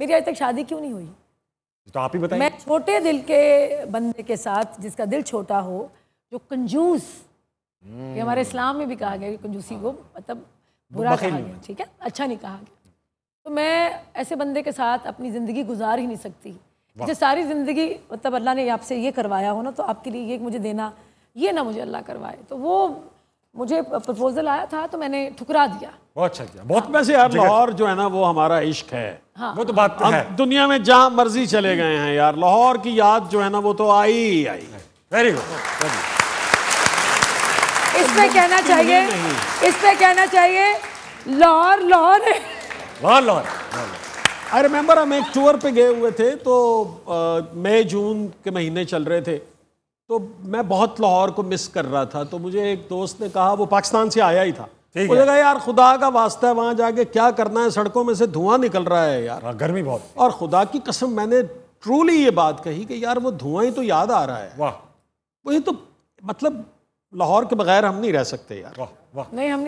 मेरी आज तक शादी क्यों नहीं हुई तो आप ही बताइए मैं छोटे दिल के बंदे के साथ जिसका दिल छोटा हो जो कंजूस हम्म। ये हमारे इस्लाम में भी कहा गया कि कंजूसी को मतलब बुरा कहा गया ठीक है अच्छा नहीं कहा गया तो मैं ऐसे बंदे के साथ अपनी ज़िंदगी गुजार ही नहीं सकती जो सारी ज़िंदगी मतलब अल्लाह ने आपसे ये करवाया हो ना तो आपके लिए ये मुझे देना ये ना मुझे अल्लाह करवाए तो वो मुझे प्रपोजल आया था तो मैंने ठुकरा दिया बहुत अच्छा किया बहुत पैसे यार लाहौर जो है ना वो हमारा इश्क है हाँ, वो तो बात है। दुनिया में जहाँ मर्जी चले गए हैं यार लाहौर की याद जो है ना वो तो आई आई वेरी गुड इस पे कहना चाहिए इस पे कहना चाहिए लाहौर लाहौर लाहौर लाहौर आई रिमेम्बर हम एक टूर पे गए हुए थे तो मई जून के महीने चल रहे थे तो मैं बहुत लाहौर को मिस कर रहा था तो मुझे एक दोस्त ने कहा वो पाकिस्तान से आया ही था मुझे लगा यार खुदा का वास्ता है वहां जाके क्या करना है सड़कों में से धुआं निकल रहा है यार हाँ, गर्मी बहुत और खुदा की कसम मैंने ट्रूली ये बात कही कि यार वो धुआं ही तो याद आ रहा है वाह वही तो मतलब लाहौर के बगैर हम नहीं रह सकते यार वाह वाह नहीं हम नहीं